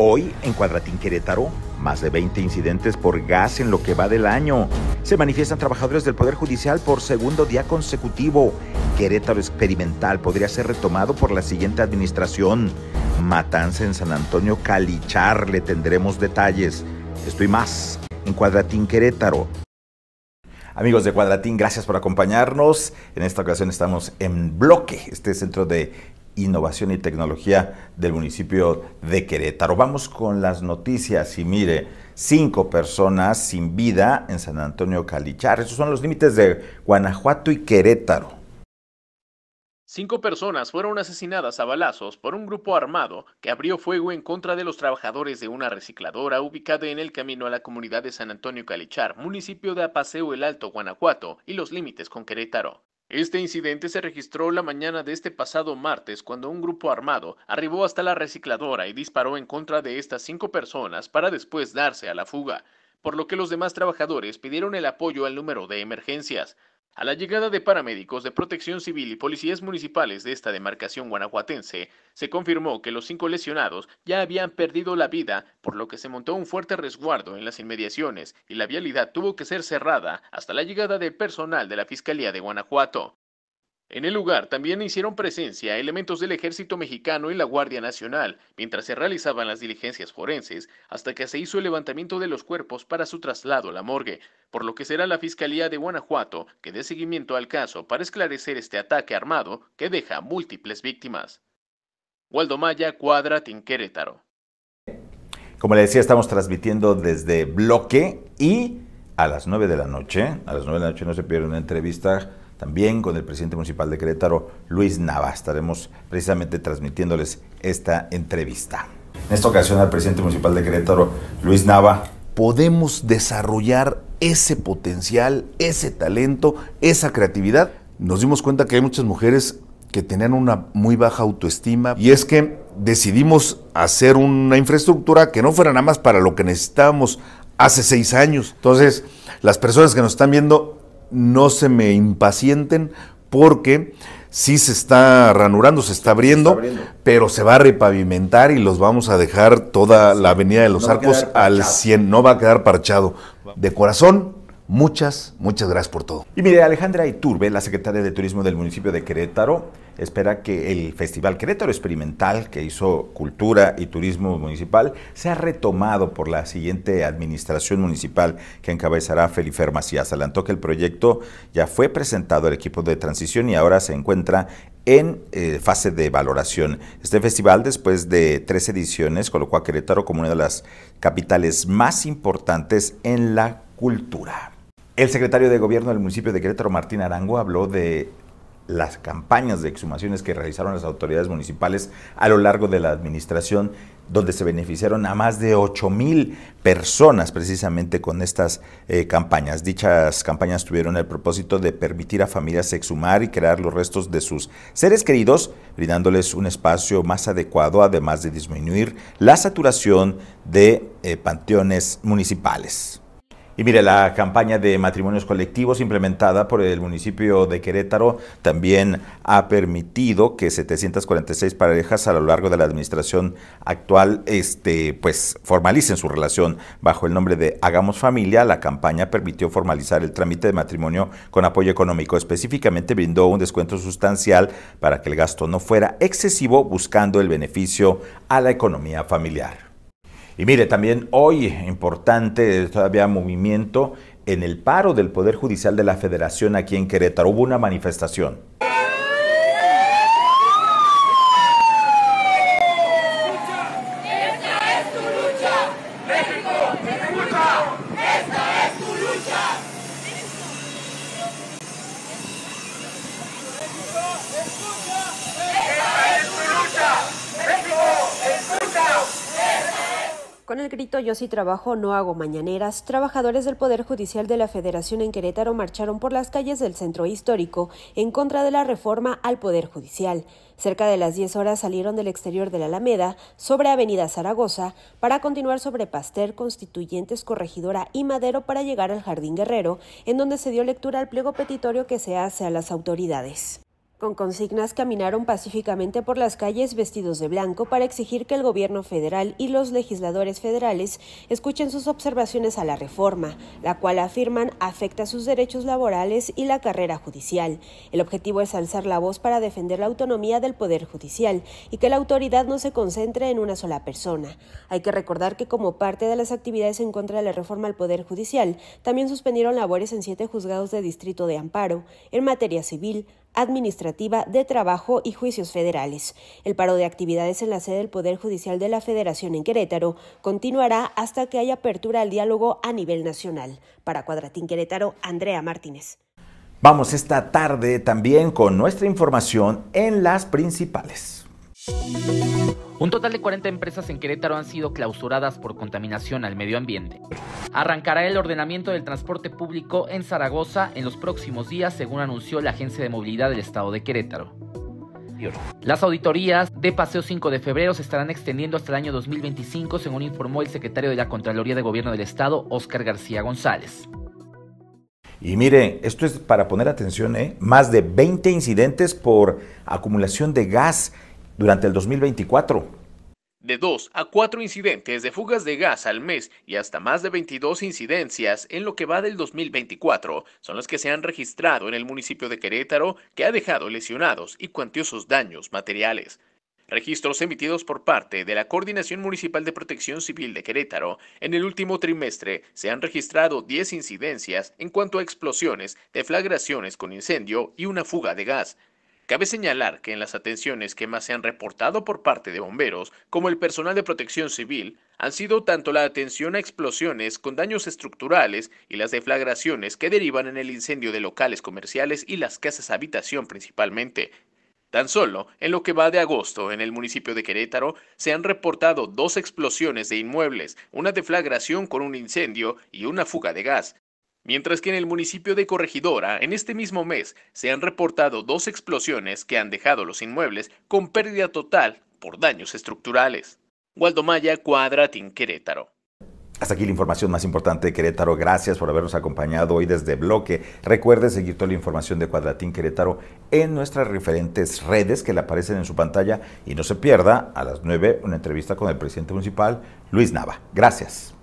Hoy en Cuadratín Querétaro, más de 20 incidentes por gas en lo que va del año. Se manifiestan trabajadores del Poder Judicial por segundo día consecutivo. Querétaro Experimental podría ser retomado por la siguiente administración. Matanza en San Antonio Calichar, le tendremos detalles. Esto y más en Cuadratín Querétaro. Amigos de Cuadratín, gracias por acompañarnos. En esta ocasión estamos en bloque, este centro de Innovación y Tecnología del municipio de Querétaro. Vamos con las noticias y mire, cinco personas sin vida en San Antonio Calichar. Esos son los límites de Guanajuato y Querétaro. Cinco personas fueron asesinadas a balazos por un grupo armado que abrió fuego en contra de los trabajadores de una recicladora ubicada en el camino a la comunidad de San Antonio Calichar, municipio de Apaseo el Alto, Guanajuato, y los límites con Querétaro. Este incidente se registró la mañana de este pasado martes cuando un grupo armado arribó hasta la recicladora y disparó en contra de estas cinco personas para después darse a la fuga, por lo que los demás trabajadores pidieron el apoyo al número de emergencias. A la llegada de paramédicos de protección civil y policías municipales de esta demarcación guanajuatense, se confirmó que los cinco lesionados ya habían perdido la vida, por lo que se montó un fuerte resguardo en las inmediaciones y la vialidad tuvo que ser cerrada hasta la llegada de personal de la Fiscalía de Guanajuato. En el lugar también hicieron presencia elementos del ejército mexicano y la Guardia Nacional, mientras se realizaban las diligencias forenses, hasta que se hizo el levantamiento de los cuerpos para su traslado a la morgue, por lo que será la Fiscalía de Guanajuato que dé seguimiento al caso para esclarecer este ataque armado que deja múltiples víctimas. Waldo Maya, Cuadra, Tinquerétaro. Como le decía, estamos transmitiendo desde Bloque y a las 9 de la noche, a las 9 de la noche no se pierde una entrevista también con el presidente municipal de Querétaro, Luis Nava. Estaremos precisamente transmitiéndoles esta entrevista. En esta ocasión al presidente municipal de Querétaro, Luis Nava. Podemos desarrollar ese potencial, ese talento, esa creatividad. Nos dimos cuenta que hay muchas mujeres que tenían una muy baja autoestima y es que decidimos hacer una infraestructura que no fuera nada más para lo que necesitábamos hace seis años. Entonces, las personas que nos están viendo no se me impacienten porque sí se está ranurando, se está abriendo, pero se va a repavimentar y los vamos a dejar toda la avenida de los arcos al 100, no va a quedar parchado. De corazón, Muchas, muchas gracias por todo. Y mire, Alejandra Iturbe, la secretaria de Turismo del municipio de Querétaro, espera que el Festival Querétaro Experimental, que hizo Cultura y Turismo Municipal, sea retomado por la siguiente administración municipal que encabezará Felipe Macías. Adelantó que el proyecto ya fue presentado al equipo de transición y ahora se encuentra en eh, fase de valoración. Este festival, después de tres ediciones, colocó a Querétaro como una de las capitales más importantes en la cultura. El secretario de Gobierno del municipio de Querétaro, Martín Arango, habló de las campañas de exhumaciones que realizaron las autoridades municipales a lo largo de la administración, donde se beneficiaron a más de 8 mil personas precisamente con estas eh, campañas. Dichas campañas tuvieron el propósito de permitir a familias exhumar y crear los restos de sus seres queridos, brindándoles un espacio más adecuado, además de disminuir la saturación de eh, panteones municipales. Y mire, la campaña de matrimonios colectivos implementada por el municipio de Querétaro también ha permitido que 746 parejas a lo largo de la administración actual este, pues, formalicen su relación bajo el nombre de Hagamos Familia. La campaña permitió formalizar el trámite de matrimonio con apoyo económico. Específicamente brindó un descuento sustancial para que el gasto no fuera excesivo buscando el beneficio a la economía familiar. Y mire, también hoy importante todavía movimiento en el paro del Poder Judicial de la Federación aquí en Querétaro. Hubo una manifestación. grito Yo sí trabajo, no hago mañaneras, trabajadores del Poder Judicial de la Federación en Querétaro marcharon por las calles del centro histórico en contra de la reforma al Poder Judicial. Cerca de las 10 horas salieron del exterior de la Alameda sobre Avenida Zaragoza para continuar sobre Pastel Constituyentes, Corregidora y Madero para llegar al Jardín Guerrero, en donde se dio lectura al pliego petitorio que se hace a las autoridades. Con consignas caminaron pacíficamente por las calles vestidos de blanco para exigir que el gobierno federal y los legisladores federales escuchen sus observaciones a la reforma, la cual afirman afecta sus derechos laborales y la carrera judicial. El objetivo es alzar la voz para defender la autonomía del Poder Judicial y que la autoridad no se concentre en una sola persona. Hay que recordar que como parte de las actividades en contra de la reforma al Poder Judicial, también suspendieron labores en siete juzgados de distrito de amparo en materia civil, Administrativa de Trabajo y Juicios Federales. El paro de actividades en la sede del Poder Judicial de la Federación en Querétaro continuará hasta que haya apertura al diálogo a nivel nacional. Para Cuadratín Querétaro, Andrea Martínez. Vamos esta tarde también con nuestra información en las principales. Un total de 40 empresas en Querétaro han sido clausuradas por contaminación al medio ambiente. Arrancará el ordenamiento del transporte público en Zaragoza en los próximos días, según anunció la Agencia de Movilidad del Estado de Querétaro. Las auditorías de Paseo 5 de febrero se estarán extendiendo hasta el año 2025, según informó el secretario de la Contraloría de Gobierno del Estado, Óscar García González. Y mire, esto es para poner atención, ¿eh? más de 20 incidentes por acumulación de gas durante el 2024 de 2 a 4 incidentes de fugas de gas al mes y hasta más de 22 incidencias en lo que va del 2024 son las que se han registrado en el municipio de Querétaro que ha dejado lesionados y cuantiosos daños materiales. Registros emitidos por parte de la Coordinación Municipal de Protección Civil de Querétaro, en el último trimestre se han registrado 10 incidencias en cuanto a explosiones, deflagraciones con incendio y una fuga de gas, Cabe señalar que en las atenciones que más se han reportado por parte de bomberos, como el personal de protección civil, han sido tanto la atención a explosiones con daños estructurales y las deflagraciones que derivan en el incendio de locales comerciales y las casas habitación principalmente. Tan solo, en lo que va de agosto, en el municipio de Querétaro, se han reportado dos explosiones de inmuebles, una deflagración con un incendio y una fuga de gas, Mientras que en el municipio de Corregidora, en este mismo mes, se han reportado dos explosiones que han dejado los inmuebles con pérdida total por daños estructurales. Gualdomaya Cuadratín Querétaro. Hasta aquí la información más importante de Querétaro. Gracias por habernos acompañado hoy desde Bloque. Recuerde seguir toda la información de Cuadratín Querétaro en nuestras referentes redes que le aparecen en su pantalla y no se pierda a las 9 una entrevista con el presidente municipal, Luis Nava. Gracias.